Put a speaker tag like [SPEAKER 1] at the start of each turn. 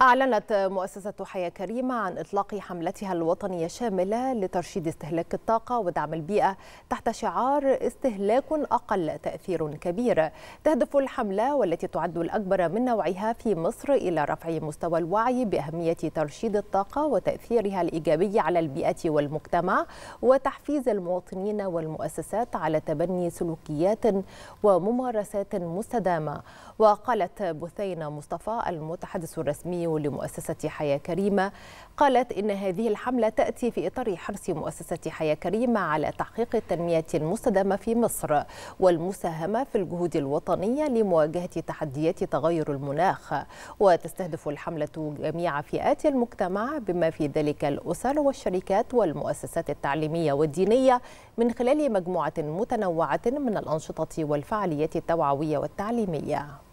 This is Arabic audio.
[SPEAKER 1] أعلنت مؤسسة حياة كريمة عن إطلاق حملتها الوطنية الشاملة لترشيد استهلاك الطاقة ودعم البيئة تحت شعار استهلاك أقل تأثير كبير تهدف الحملة والتي تعد الأكبر من نوعها في مصر إلى رفع مستوى الوعي بأهمية ترشيد الطاقة وتأثيرها الإيجابي على البيئة والمجتمع وتحفيز المواطنين والمؤسسات على تبني سلوكيات وممارسات مستدامة وقالت بثينة مصطفى المتحدث الرسمي لمؤسسة حياة كريمة قالت إن هذه الحملة تأتي في إطار حرص مؤسسة حياة كريمة على تحقيق التنمية المستدامة في مصر والمساهمة في الجهود الوطنية لمواجهة تحديات تغير المناخ وتستهدف الحملة جميع فئات المجتمع بما في ذلك الأسر والشركات والمؤسسات التعليمية والدينية من خلال مجموعة متنوعة من الأنشطة والفعاليات التوعوية والتعليمية